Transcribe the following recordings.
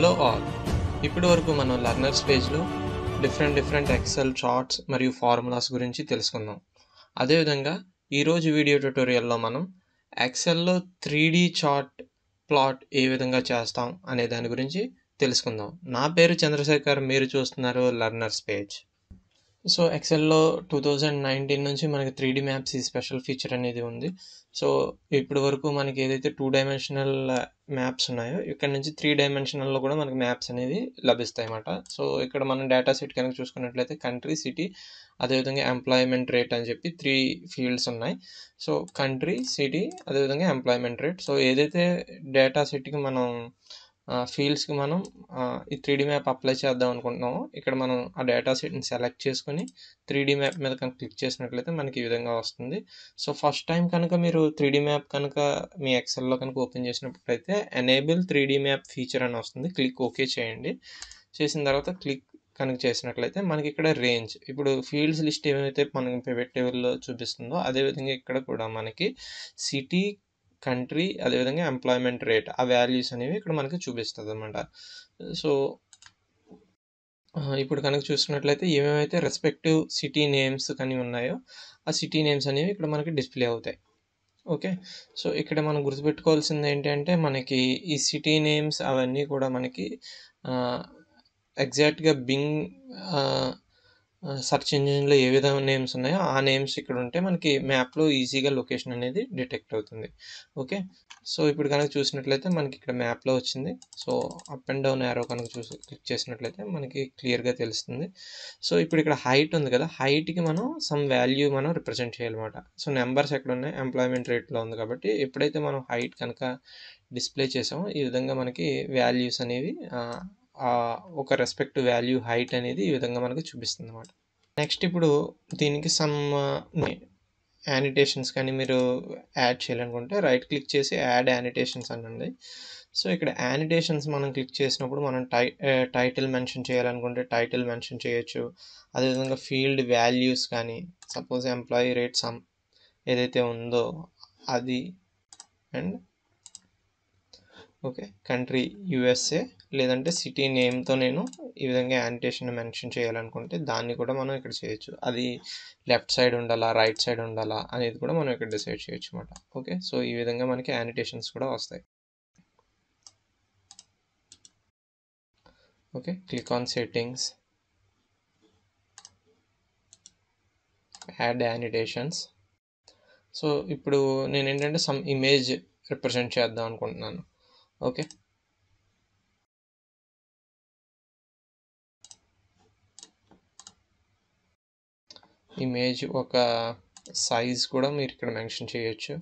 Hello all ఇప్పటి వరకు మనం లర్నర్స్ పేజ్లో డిఫరెంట్ డిఫరెంట్ ఎక్సెల్ చార్ట్స్ మరియు ఫార్ములాస్ గురించి తెలుసుకుందాం అదేవిధంగా ఈరోజు వీడియో ట్యూటోరియల్లో మనం ఎక్సెల్లో త్రీ డీ చార్ట్ ప్లాట్ ఏ విధంగా చేస్తాం అనే దాని గురించి తెలుసుకుందాం నా పేరు చంద్రశేఖర్ మీరు చూస్తున్నారు లర్నర్స్ పేజ్ సో ఎక్సెల్లో టూ థౌజండ్ నైన్టీన్ నుంచి మనకి త్రీ డీ మ్యాప్స్ ఈ స్పెషల్ ఫీచర్ అనేది ఉంది సో ఇప్పటి వరకు మనకి ఏదైతే టూ డైమెన్షనల్ మ్యాప్స్ ఉన్నాయో ఇక్కడ నుంచి త్రీ డైమెన్షనల్లో కూడా మనకి మ్యాప్స్ అనేది లభిస్తాయి అన్నమాట సో ఇక్కడ మనం డేటా సెట్ కనుక చూసుకున్నట్లయితే కంట్రీ సిటీ అదేవిధంగా ఎంప్లాయ్మెంట్ రేట్ అని చెప్పి త్రీ ఫీల్డ్స్ ఉన్నాయి సో కంట్రీ సిటీ అదేవిధంగా ఎంప్లాయ్మెంట్ రేట్ సో ఏదైతే డేటా సెట్కి మనం ఫీల్డ్స్కి మనం ఈ త్రీ డి మ్యాప్ అప్లై చేద్దాం అనుకుంటున్నాము ఇక్కడ మనం ఆ డేటా సెట్ని సెలెక్ట్ చేసుకుని త్రీ డి మ్యాప్ మీద కనుక క్లిక్ చేసినట్లయితే మనకి ఈ విధంగా వస్తుంది సో ఫస్ట్ టైం కనుక మీరు త్రీ డి మ్యాప్ కనుక మీ ఎక్సెల్లో కనుక ఓపెన్ చేసినప్పుడైతే enable three D map feature అని వస్తుంది క్లిక్ ఓకే చేయండి చేసిన తర్వాత క్లిక్ కనుక చేసినట్లయితే మనకి ఇక్కడ రేంజ్ ఇప్పుడు ఫీల్డ్స్ లిస్ట్ ఏమైతే మనకి పెట్టేవాళ్ళు చూపిస్తుందో అదేవిధంగా ఇక్కడ కూడా మనకి సిటీ కంట్రీ అదేవిధంగా ఎంప్లాయ్మెంట్ రేట్ ఆ వాల్యూస్ అనేవి ఇక్కడ మనకి చూపిస్తుంది అనమాట సో ఇప్పుడు కనుక చూసుకున్నట్లయితే ఏమేమైతే రెస్పెక్టివ్ సిటీ నేమ్స్ కానీ ఉన్నాయో ఆ సిటీ నేమ్స్ అనేవి ఇక్కడ మనకి డిస్ప్లే అవుతాయి ఓకే సో ఇక్కడ మనం గుర్తుపెట్టుకోవాల్సింది ఏంటంటే మనకి ఈ సిటీ నేమ్స్ అవన్నీ కూడా మనకి ఎగ్జాక్ట్గా బింగ్ సర్చ్ ఇంజిన్లో ఏ విధమైన నేమ్స్ ఉన్నాయో ఆ నేమ్స్ ఇక్కడ ఉంటే మనకి మ్యాప్లో ఈజీగా లొకేషన్ అనేది డిటెక్ట్ అవుతుంది ఓకే సో ఇప్పుడు కనుక చూసినట్లయితే మనకి ఇక్కడ మ్యాప్లో వచ్చింది so up and down arrow కనుక చూసి క్లిక్ చేసినట్లయితే మనకి క్లియర్గా తెలుస్తుంది సో ఇప్పుడు ఇక్కడ హైట్ ఉంది కదా హైట్కి మనం సమ్ వాల్యూ మనం రిప్రజెంట్ చేయాలన్నమాట సో నెంబర్స్ ఎక్కడ ఉన్నాయి ఎంప్లాయ్మెంట్ రేట్లో ఉంది కాబట్టి ఎప్పుడైతే మనం హైట్ కనుక డిస్ప్లే చేసామో ఈ విధంగా మనకి వాల్యూస్ అనేవి ఒక రెస్పెక్ట్ వాల్యూ హైట్ అనేది ఈ విధంగా మనకు చూపిస్తుంది అనమాట నెక్స్ట్ ఇప్పుడు దీనికి సమ్ యానిటేషన్స్ uh, కానీ మీరు యాడ్ చేయాలనుకుంటే రైట్ క్లిక్ చేసి యాడ్ యానిటేషన్స్ అనండి సో ఇక్కడ యానిటేషన్స్ మనం క్లిక్ చేసినప్పుడు మనం టై టైటిల్ మెన్షన్ చేయాలనుకుంటే టైటిల్ మెన్షన్ చేయొచ్చు అదేవిధంగా ఫీల్డ్ వాల్యూస్ కానీ సపోజ్ ఎంప్లాయీ రేట్ సమ్ ఏదైతే ఉందో అది అండ్ ఓకే కంట్రీ యుఎస్ఏ లేదంటే సిటీ నేమ్తో నేను ఈ విధంగా యానిటేషన్ మెన్షన్ చేయాలనుకుంటే దాన్ని కూడా మనం ఇక్కడ చేయొచ్చు అది లెఫ్ట్ సైడ్ ఉండాలా రైట్ సైడ్ ఉండాలా అనేది కూడా మనం ఇక్కడ డిసైడ్ చేయొచ్చు అనమాట ఓకే సో ఈ విధంగా మనకి యానిటేషన్స్ కూడా వస్తాయి okay click on settings add annotations so ఇప్పుడు నేను ఏంటంటే సమ్ ఇమేజ్ రిప్రజెంట్ చేద్దాం అనుకుంటున్నాను ఓకే ఇమేజ్ ఒక సైజ్ కూడా మీరు ఇక్కడ మెన్షన్ చేయొచ్చు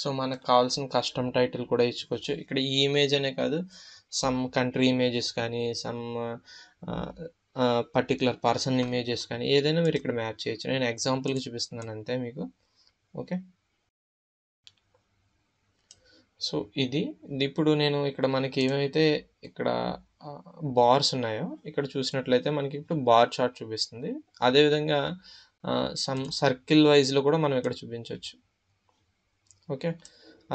సో మనకు కావాల్సిన కస్టమ్ టైటిల్ కూడా ఇచ్చుకోవచ్చు ఇక్కడ ఈ ఇమేజ్ అనే కాదు సమ్ కంట్రీ ఇమేజెస్ కానీ సమ్ పర్టికులర్ పర్సన్ ఇమేజెస్ కానీ ఏదైనా మీరు ఇక్కడ మ్యాప్ చేయొచ్చు నేను ఎగ్జాంపుల్కి చూపిస్తున్నాను అంతే మీకు ఓకే సో ఇది ఇప్పుడు నేను ఇక్కడ మనకి ఏమైతే ఇక్కడ బార్స్ ఉన్నాయో ఇక్కడ చూసినట్లయితే మనకి ఇప్పుడు బార్ చార్ట్ చూపిస్తుంది అదేవిధంగా సమ్ సర్కిల్ వైజ్లో కూడా మనం ఇక్కడ చూపించవచ్చు ఓకే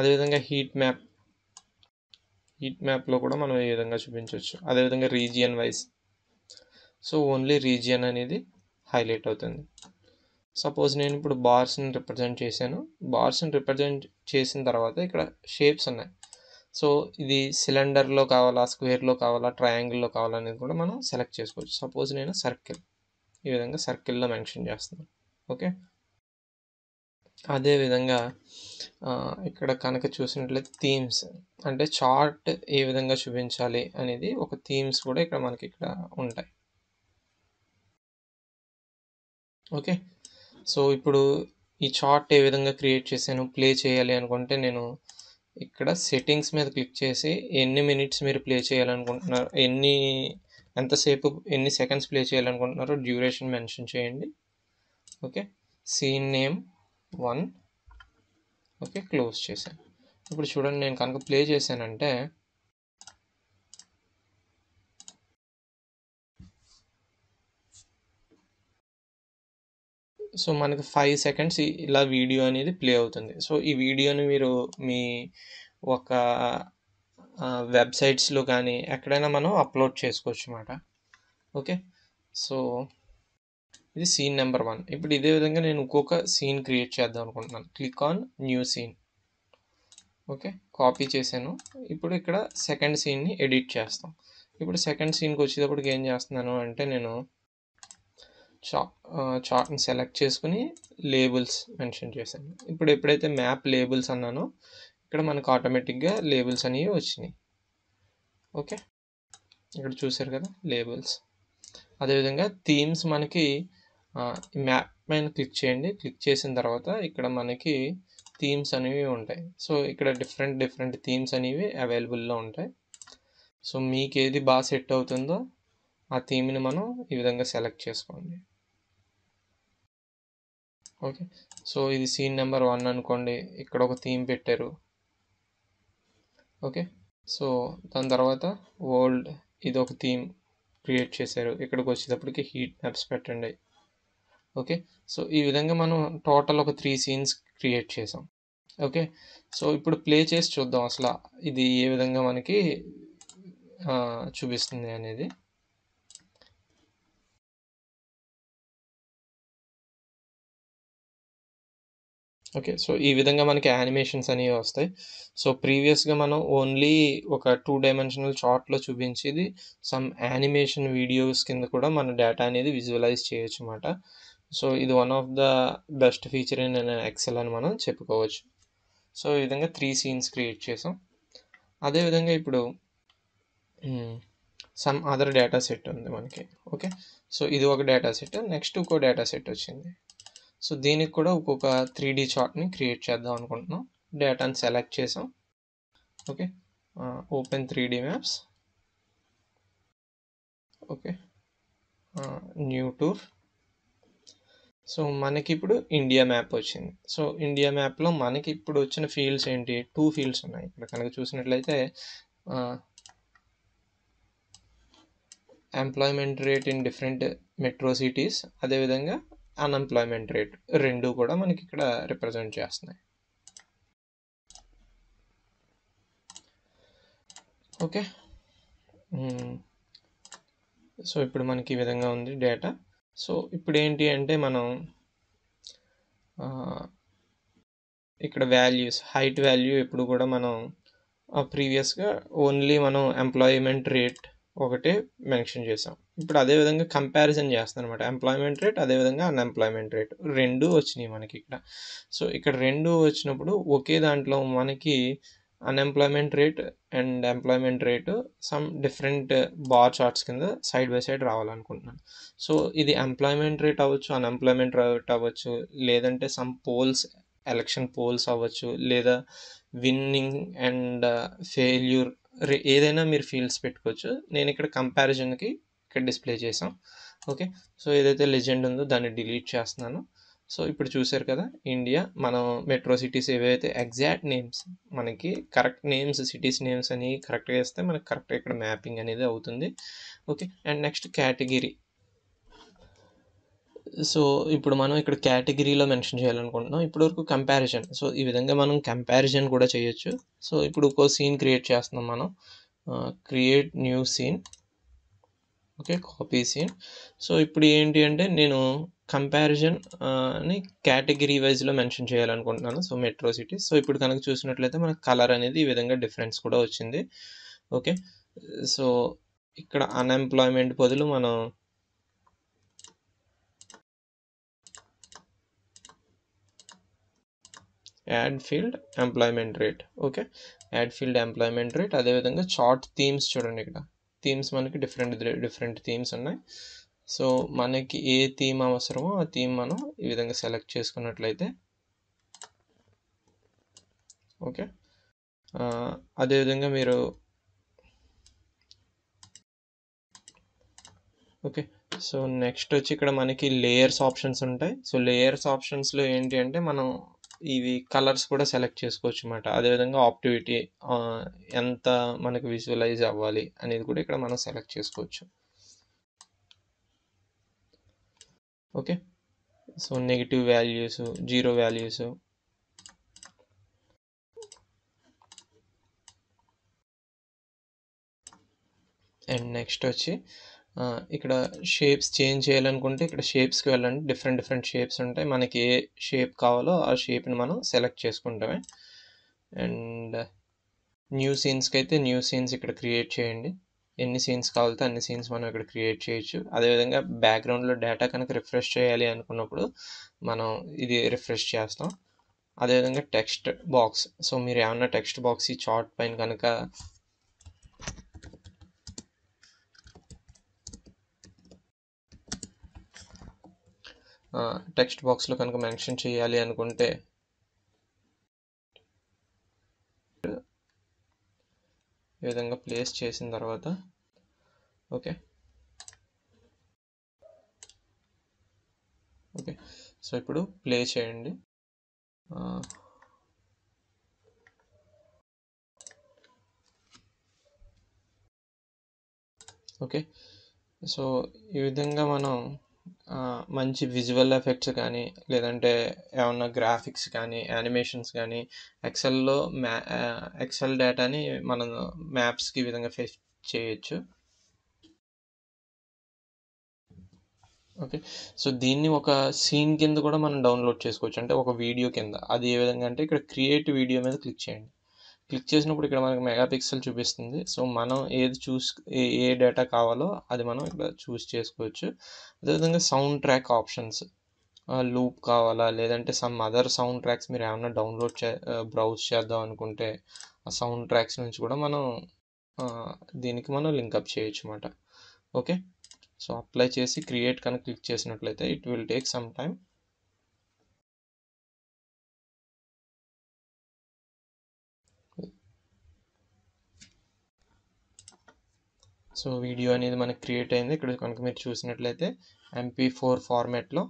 అదేవిధంగా హీట్ మ్యాప్ హీట్ మ్యాప్లో కూడా మనం ఈ విధంగా చూపించవచ్చు అదేవిధంగా region wise so only region అనేది హైలైట్ అవుతుంది సపోజ్ నేను ఇప్పుడు బార్స్ని రిప్రజెంట్ చేశాను బార్స్ని రిప్రజెంట్ చేసిన తర్వాత ఇక్కడ షేప్స్ ఉన్నాయి సో ఇది సిలిండర్లో కావాలా స్క్వేర్లో కావాలా ట్రయాంగిల్లో కావాలా అనేది కూడా మనం సెలెక్ట్ చేసుకోవచ్చు సపోజ్ నేను సర్కిల్ ఈ విధంగా సర్కిల్లో మెన్షన్ చేస్తున్నాను ఓకే అదేవిధంగా ఇక్కడ కనుక చూసినట్లయితే థీమ్స్ అంటే చార్ట్ ఏ విధంగా చూపించాలి అనేది ఒక థీమ్స్ కూడా ఇక్కడ మనకి ఇక్కడ ఉంటాయి ఓకే సో ఇప్పుడు ఈ చార్ట్ ఏ విధంగా క్రియేట్ చేశాను ప్లే చేయాలి అనుకుంటే నేను ఇక్కడ సెట్టింగ్స్ మీద క్లిక్ చేసి ఎన్ని మినిట్స్ మీరు ప్లే చేయాలనుకుంటున్నారు ఎన్ని ఎంతసేపు ఎన్ని సెకండ్స్ ప్లే చేయాలనుకుంటున్నారో డ్యూరేషన్ మెన్షన్ చేయండి okay scene name one okay close చేశాను ఇప్పుడు చూడండి నేను కనుక ప్లే చేశానంటే సో మనకు ఫైవ్ సెకండ్స్ ఇలా వీడియో అనేది ప్లే అవుతుంది సో ఈ వీడియోని మీరు మీ ఒక వెబ్సైట్స్లో కానీ ఎక్కడైనా మనం అప్లోడ్ చేసుకోవచ్చు అన్నమాట ఓకే సో ఇది సీన్ నెంబర్ వన్ ఇప్పుడు ఇదే విధంగా నేను ఇంకొక సీన్ క్రియేట్ చేద్దాం అనుకుంటున్నాను click on new scene okay copy చేశాను ఇప్పుడు ఇక్కడ సెకండ్ సీన్ని ఎడిట్ చేస్తాం ఇప్పుడు సెకండ్ సీన్కి వచ్చేటప్పటికి ఏం చేస్తున్నాను అంటే నేను చా చార్ట్ని సెలెక్ట్ చేసుకుని లేబుల్స్ మెన్షన్ చేశాను ఇప్పుడు ఎప్పుడైతే మ్యాప్ లేబుల్స్ అన్నానో ఇక్కడ మనకు ఆటోమేటిక్గా లేబుల్స్ అనేవి వచ్చినాయి ఓకే ఇక్కడ చూసారు కదా లేబుల్స్ అదేవిధంగా థీమ్స్ మనకి మ్యాప్ పైన క్లిక్ చేయండి క్లిక్ చేసిన తర్వాత ఇక్కడ మనకి థీమ్స్ అనేవి ఉంటాయి సో ఇక్కడ డిఫరెంట్ డిఫరెంట్ థీమ్స్ అనేవి అవైలబుల్లో ఉంటాయి సో మీకు ఏది బాగా సెట్ అవుతుందో ఆ థీమ్ని మనం ఈ విధంగా సెలెక్ట్ చేసుకోండి ఓకే సో ఇది సీన్ నెంబర్ వన్ అనుకోండి ఇక్కడ ఒక థీమ్ పెట్టారు ఓకే సో దాని తర్వాత వరల్డ్ ఇది ఒక థీమ్ క్రియేట్ చేశారు ఇక్కడికి వచ్చేటప్పటికి హీట్ మ్యాప్స్ పెట్టండి ఓకే సో ఈ విధంగా మనం టోటల్ ఒక త్రీ సీన్స్ క్రియేట్ చేసాం ఓకే సో ఇప్పుడు ప్లే చేసి చూద్దాం అసలు ఇది ఏ విధంగా మనకి చూపిస్తుంది అనేది ఓకే సో ఈ విధంగా మనకి యానిమేషన్స్ అనేవి వస్తాయి సో ప్రీవియస్గా మనం ఓన్లీ ఒక టూ డైమెన్షనల్ చార్ట్లో చూపించేది సమ్ యానిమేషన్ వీడియోస్ కింద కూడా మన డేటా అనేది విజువలైజ్ చేయొచ్చు అన్నమాట సో ఇది one of the best feature in Excel అని మనం చెప్పుకోవచ్చు సో ఈ విధంగా త్రీ సీన్స్ క్రియేట్ చేసాం అదేవిధంగా ఇప్పుడు సమ్ అదర్ డేటా సెట్ ఉంది మనకి ఓకే సో ఇది ఒక డేటా సెట్ నెక్స్ట్ ఇంకో డేటా సెట్ వచ్చింది సో దీనికి కూడా ఒక్కొక్క త్రీ డీ చార్ట్ని క్రియేట్ చేద్దాం అనుకుంటున్నాం డేటాని సెలెక్ట్ చేసాం okay open three D maps okay new tour so మనకి ఇప్పుడు ఇండియా మ్యాప్ వచ్చింది సో ఇండియా మ్యాప్లో మనకి ఇప్పుడు వచ్చిన ఫీల్డ్స్ ఏంటి టూ ఫీల్డ్స్ ఉన్నాయి ఇక్కడ కనుక చూసినట్లయితే employment rate in different metro cities అదేవిధంగా అన్ఎంప్లాయ్మెంట్ రేట్ రెండు కూడా మనకి ఇక్కడ రిప్రజెంట్ చేస్తున్నాయి ఓకే సో hmm. ఇప్పుడు మనకి ఈ విధంగా ఉంది డేటా సో ఇప్పుడు ఏంటి అంటే మనం ఇక్కడ వాల్యూస్ హైట్ వాల్యూ ఎప్పుడు కూడా మనం ప్రీవియస్గా ఓన్లీ మనం ఎంప్లాయ్మెంట్ రేట్ ఒకటి మెన్షన్ చేసాం ఇప్పుడు అదేవిధంగా కంపారిజన్ చేస్తాను అనమాట ఎంప్లాయ్మెంట్ రేట్ అదేవిధంగా అన్ఎంప్లాయ్మెంట్ రేట్ రెండు వచ్చినాయి మనకి ఇక్కడ సో ఇక్కడ రెండు వచ్చినప్పుడు ఒకే దాంట్లో మనకి unemployment rate and employment rate sum different bar charts కింద సైడ్ బై సైడ్ రావాలనుకుంటున్నాను సో ఇది ఎంప్లాయ్మెంట్ రేట్ అవ్వచ్చు అన్ఎంప్లాయ్మెంట్ రేట్ అవ్వచ్చు లేదంటే సమ్ పోల్స్ ఎలక్షన్ పోల్స్ అవ్వచ్చు లేదా విన్నింగ్ అండ్ ఫెయిల్యూర్ ఏదైనా మీరు ఫీల్డ్స్ పెట్టుకోవచ్చు నేను ఇక్కడ కంపారిజన్కి ఇక్కడ డిస్ప్లే చేసాం ఓకే సో ఏదైతే లెజెండ్ ఉందో దాన్ని డిలీట్ చేస్తున్నాను సో ఇప్పుడు చూసారు కదా ఇండియా మనం మెట్రో సిటీస్ ఏవైతే ఎగ్జాక్ట్ నేమ్స్ మనకి కరెక్ట్ నేమ్స్ సిటీస్ నేమ్స్ అని కరెక్ట్గా వేస్తే మనకి కరెక్ట్గా ఇక్కడ మ్యాపింగ్ అనేది అవుతుంది okay and next category so ఇప్పుడు మనం ఇక్కడ కేటగిరీలో మెన్షన్ చేయాలనుకుంటున్నాం వరకు కంపారిజన్ సో ఈ విధంగా మనం కంపారిజన్ కూడా చేయొచ్చు సో ఇప్పుడు ఇంకో సీన్ క్రియేట్ చేస్తున్నాం మనం create new scene okay copy scene so ఇప్పుడు ఏంటి అంటే నేను కంపారిజన్ అని కేటగిరీ వైజ్లో మెన్షన్ చేయాలనుకుంటున్నాను సో మెట్రో సిటీ సో ఇప్పుడు కనుక చూసినట్లయితే మనకు కలర్ అనేది ఈ విధంగా డిఫరెన్స్ కూడా వచ్చింది ఓకే సో ఇక్కడ అన్ఎంప్లాయ్మెంట్ బదులు మనం add field employment rate okay add field employment rate అదేవిధంగా చార్ట్ థీమ్స్ చూడండి ఇక్కడ థీమ్స్ మనకి డిఫరెంట్ డిఫరెంట్ థీమ్స్ ఉన్నాయి సో మనకి ఏ థీమ్ అవసరమో ఆ థీమ్ మనం ఈ విధంగా సెలెక్ట్ చేసుకున్నట్లయితే ఓకే అదేవిధంగా మీరు ఓకే సో నెక్స్ట్ వచ్చి ఇక్కడ మనకి లేయర్స్ ఆప్షన్స్ ఉంటాయి సో లేయర్స్ ఆప్షన్స్లో ఏంటి అంటే మనం ఇవి కలర్స్ కూడా సెలెక్ట్ చేసుకోవచ్చు అనమాట అదేవిధంగా ఆప్టివిటీ ఎంత మనకు విజువలైజ్ అవ్వాలి అనేది కూడా ఇక్కడ మనం సెలెక్ట్ చేసుకోవచ్చు okay so negative values zero values and next వచ్చి ఇక్కడ షేప్స్ చేంజ్ చేయాలనుకుంటే ఇక్కడ షేప్స్కి వెళ్ళండి డిఫరెంట్ డిఫరెంట్ షేప్స్ ఉంటాయి మనకి ఏ షేప్ కావాలో ఆ షేప్ని మనం సెలెక్ట్ చేసుకుంటామే అండ్ న్యూ సీన్స్కి అయితే న్యూ సీన్స్ ఇక్కడ క్రియేట్ చేయండి ఎన్ని సీన్స్ కావాలితే అన్ని సీన్స్ మనం ఇక్కడ క్రియేట్ చేయొచ్చు అదేవిధంగా బ్యాక్గ్రౌండ్లో డేటా కనుక రిఫ్రెష్ చేయాలి అనుకున్నప్పుడు మనం ఇది రిఫ్రెష్ చేస్తాం అదేవిధంగా టెక్స్ట్ బాక్స్ సో మీరు ఏమన్నా టెక్స్ట్ బాక్స్ ఈ చార్ట్ పైన కనుక టెక్స్ట్ బాక్స్లో కనుక మెన్షన్ చేయాలి అనుకుంటే ఈ విధంగా ప్లేస్ చేసిన తర్వాత ఓకే ఓకే సో ఇప్పుడు ప్లే చేయండి ఓకే సో ఈ విధంగా మనం మంచి విజువల్ ఎఫెక్ట్స్ కానీ లేదంటే ఏమన్నా గ్రాఫిక్స్ కానీ యానిమేషన్స్ కానీ ఎక్సెల్లో మ్యా ఎక్సెల్ డేటాని మనం మ్యాప్స్కి ఈ విధంగా ఫేస్ చేయొచ్చు ఓకే సో దీన్ని ఒక సీన్ కింద కూడా మనం డౌన్లోడ్ చేసుకోవచ్చు అంటే ఒక వీడియో కింద అది ఏ విధంగా అంటే ఇక్కడ క్రియేట్ వీడియో మీద క్లిక్ చేయండి క్లిక్ చేసినప్పుడు ఇక్కడ మనకు మెగాపిక్సెల్ చూపిస్తుంది సో మనం ఏది చూస్ ఏ ఏ డేటా కావాలో అది మనం ఇక్కడ చూస్ చేసుకోవచ్చు అదేవిధంగా సౌండ్ ట్రాక్ ఆప్షన్స్ లూప్ కావాలా లేదంటే సమ్ అదర్ సౌండ్ ట్రాక్స్ మీరు ఏమైనా డౌన్లోడ్ చే బ్రౌజ్ చేద్దాం అనుకుంటే ఆ సౌండ్ ట్రాక్స్ నుంచి కూడా మనం దీనికి మనం లింకప్ చేయొచ్చు అన్నమాట ఓకే సో అప్లై చేసి క్రియేట్ కనుక క్లిక్ చేసినట్లయితే it will take some time so video అనేది మనకు క్రియేట్ అయింది ఇక్కడ కనుక మీరు చూసినట్లయితే ఎంపీ ఫోర్ ఫార్మాట్లో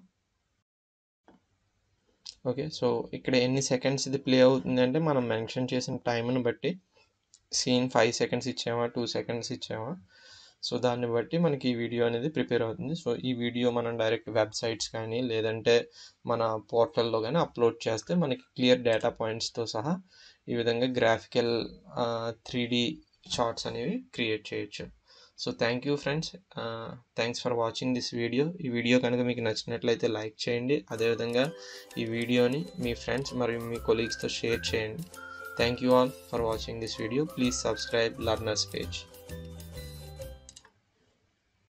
ఓకే సో ఇక్కడ ఎన్ని సెకండ్స్ ఇది ప్లే అవుతుందంటే మనం మెన్షన్ చేసిన టైంను బట్టి సీన్ ఫైవ్ సెకండ్స్ ఇచ్చామా టూ సెకండ్స్ ఇచ్చామా సో దాన్ని బట్టి మనకి ఈ వీడియో అనేది ప్రిపేర్ అవుతుంది సో ఈ వీడియో మనం డైరెక్ట్ వెబ్సైట్స్ కానీ లేదంటే మన పోర్టల్లో కానీ అప్లోడ్ చేస్తే మనకి క్లియర్ డేటా పాయింట్స్తో సహా ఈ విధంగా గ్రాఫికల్ త్రీ షార్ట్స్ అనేవి క్రియేట్ చేయొచ్చు so thank you friends thanks for watching this video ఈ వీడియో కనుక మీకు నచ్చినట్లయితే లైక్ చేయండి అదేవిధంగా ఈ వీడియోని మీ ఫ్రెండ్స్ మరియు మీ కొలీగ్స్తో షేర్ చేయండి thank you all for watching this video please subscribe learners page